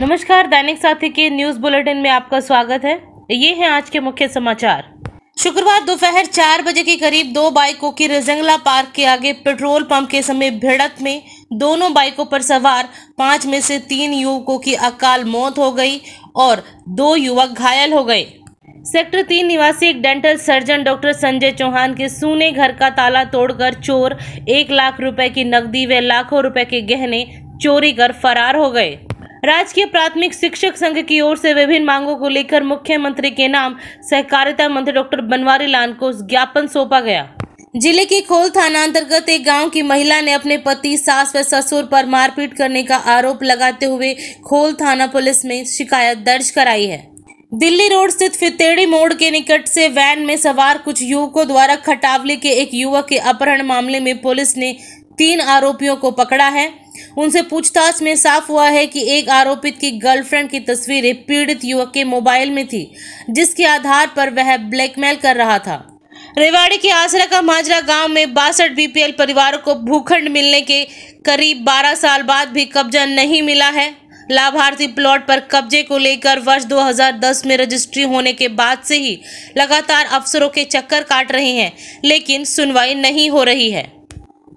नमस्कार दैनिक साथी के न्यूज़ बुलेटिन में आपका स्वागत है ये है आज के मुख्य समाचार शुक्रवार दोपहर चार बजे के करीब दो बाइकों की रजंगला पार्क के आगे पेट्रोल पंप के समय भिड़त में दोनों बाइकों पर सवार पांच में से तीन युवकों की अकाल मौत हो गई और दो युवक घायल हो गए सेक्टर तीन निवासी एक dental surgeon doctor Sanjay Chauhan के सूने घर का ताला तोड़कर चोर एक लाख रुपए की नकदी व लाखों रुपए के गहने चोरी कर फरार हो गए राजकीय प्राथमिक शिक्षक संघ की ओर से विभिन्न मांगों को लेकर मुख्यमंत्री के नाम सहकारिता मंत्री डॉक्टर बनवारी लाल को ज्ञापन सौंपा गया जिले के खोल थाना अंतर्गत एक गांव की महिला ने अपने पति सास व ससुर पर मारपीट करने का आरोप लगाते हुए खोल थाना पुलिस में शिकायत दर्ज कराई है दिल्ली रोड स्थित फितेड़ी मोड़ के निकट से वैन में सवार कुछ युवकों द्वारा खटावली के एक युवक के अपहरण मामले में पुलिस ने तीन आरोपियों को पकड़ा है उनसे पूछताछ में साफ हुआ है कि एक आरोपित की गर्लफ्रेंड की तस्वीरें पीड़ित युवक के मोबाइल में थी जिसके आधार पर वह ब्लैकमेल कर रहा था रेवाड़ी के आसरा का माजरा गांव में बासठ बीपीएल परिवारों को भूखंड मिलने के करीब 12 साल बाद भी कब्जा नहीं मिला है लाभार्थी प्लॉट पर कब्जे को लेकर वर्ष 2010 में रजिस्ट्री होने के बाद से ही लगातार अफसरों के चक्कर काट रहे हैं लेकिन सुनवाई नहीं हो रही है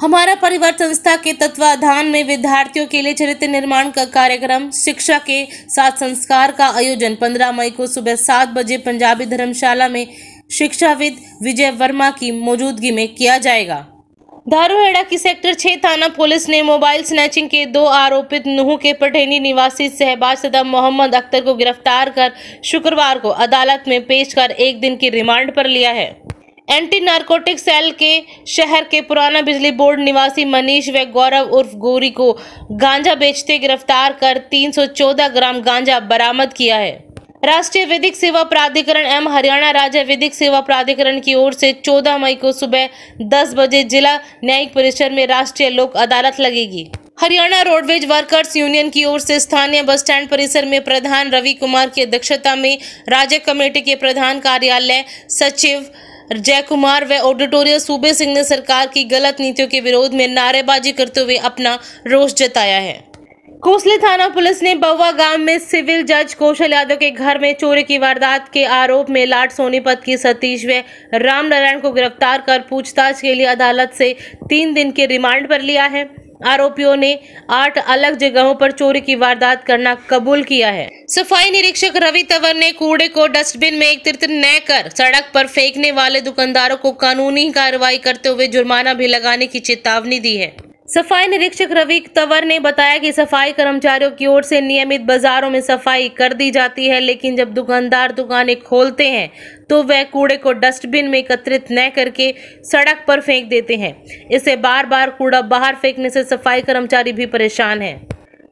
हमारा परिवार संस्था के तत्वाधान में विद्यार्थियों के लिए चरित्र निर्माण का कार्यक्रम शिक्षा के साथ संस्कार का आयोजन 15 मई को सुबह सात बजे पंजाबी धर्मशाला में शिक्षाविद विजय वर्मा की मौजूदगी में किया जाएगा दारूहेड़ा की सेक्टर छः थाना पुलिस ने मोबाइल स्नैचिंग के दो आरोपित नुह के पठेनी निवासी सहबाज सदा मोहम्मद अख्तर को गिरफ्तार कर शुक्रवार को अदालत में पेश कर एक दिन की रिमांड पर लिया है एंटी नारकोटिक सेल के शहर के पुराना बिजली बोर्ड निवासी मनीष व गौरव उर्फ गोरी को गांजा बेचते गिरफ्तार कर 314 ग्राम गांजा बरामद किया है राष्ट्रीय विधिक सेवा प्राधिकरण एवं हरियाणा राज्य विधिक सेवा प्राधिकरण की ओर से 14 मई को सुबह 10 बजे जिला न्यायिक परिसर में राष्ट्रीय लोक अदालत लगेगी हरियाणा रोडवेज वर्कर्स यूनियन की ओर से स्थानीय बस स्टैंड परिसर में प्रधान रवि कुमार की अध्यक्षता में राज्य कमेटी के प्रधान कार्यालय सचिव जय कुमार व ऑडिटोरियल सूबे सिंह ने सरकार की गलत नीतियों के विरोध में नारेबाजी करते हुए अपना रोष जताया है कोसले थाना पुलिस ने बवा गांव में सिविल जज कौशल यादव के घर में चोरी की वारदात के आरोप में लाट सोनीपत की सतीश व रामनारायण को गिरफ्तार कर पूछताछ के लिए अदालत से तीन दिन के रिमांड पर लिया है आरोपियों ने आठ अलग जगहों पर चोरी की वारदात करना कबूल किया है सफाई निरीक्षक रवि तंवर ने कूड़े को डस्टबिन में एकत्रित न कर सड़क पर फेंकने वाले दुकानदारों को कानूनी कार्रवाई करते हुए जुर्माना भी लगाने की चेतावनी दी है सफाई निरीक्षक रवि तंवर ने बताया कि सफाई कर्मचारियों की ओर से नियमित बाजारों में सफाई कर दी जाती है लेकिन जब दुकानदार दुकानें खोलते हैं तो वह कूड़े को डस्टबिन में एकत्रित न करके सड़क पर फेंक देते हैं इससे बार बार कूड़ा बाहर फेंकने से सफाई कर्मचारी भी परेशान हैं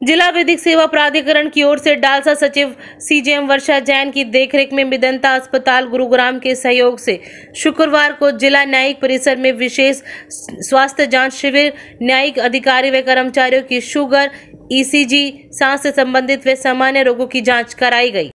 जिला विधिक सेवा प्राधिकरण की ओर से डालसा सचिव सीजेएम वर्षा जैन की देखरेख में मिदंता अस्पताल गुरुग्राम के सहयोग से शुक्रवार को जिला न्यायिक परिसर में विशेष स्वास्थ्य जांच शिविर न्यायिक अधिकारी व कर्मचारियों की शुगर ईसीजी सांस से संबंधित व सामान्य रोगों की जांच कराई गई